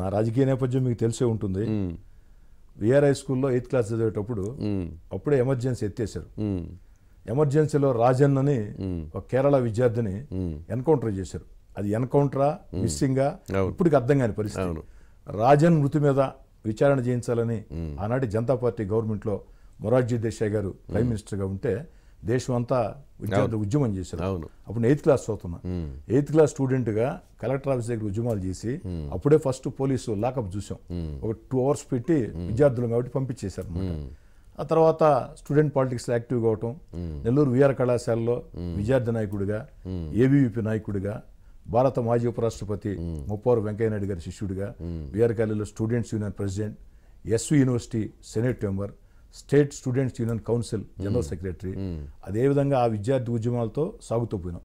నా రాజకీయ నేపథ్యం మీకు తెలిసే ఉంటుంది విఆర్ హై స్కూల్లో ఎయిత్ క్లాస్ చదివేటప్పుడు అప్పుడే ఎమర్జెన్సీ ఎత్తేసారు ఎమర్జెన్సీలో రాజన్ అని ఒక కేరళ విద్యార్థిని ఎన్కౌంటర్ చేశారు అది ఎన్కౌంటరా మిస్సింగా ఇప్పటికి అర్థం కాని పరిస్థితి రాజన్ మృతి మీద విచారణ చేయించాలని ఆనాటి జనతా పార్టీ గవర్నమెంట్లో మొరార్జీ దేశాయ్ గారు ప్రైమ్ మినిస్టర్గా ఉంటే దేశం అంతా విద్యార్థి ఉద్యమం చేశారు అప్పుడు ఎయిత్ క్లాస్ చదువుతున్నా ఎయిత్ క్లాస్ స్టూడెంట్గా కలెక్టర్ ఆఫీస్ దగ్గర ఉద్యమాలు చేసి అప్పుడే ఫస్ట్ పోలీసు లాకప్ చూసాం ఒక టూ అవర్స్ పెట్టి విద్యార్థులు కాబట్టి పంపించేశారు ఆ తర్వాత స్టూడెంట్ పాలిటిక్స్లో యాక్టివ్ కావటం నెల్లూరు విఆర్ కళాశాలలో విద్యార్థి నాయకుడిగా ఏబీవీపీ నాయకుడిగా భారత మాజీ ఉపరాష్ట్రపతి ముప్పారు వెంకయ్యనాయుడు గారి శిష్యుడిగా విఆర్ కాలేజీలో students union president SV university senate member state students union council general secretary అదేవిధంగా ఆ విద్యార్థి ఉద్యమాలతో సాగుతూ పోయినాం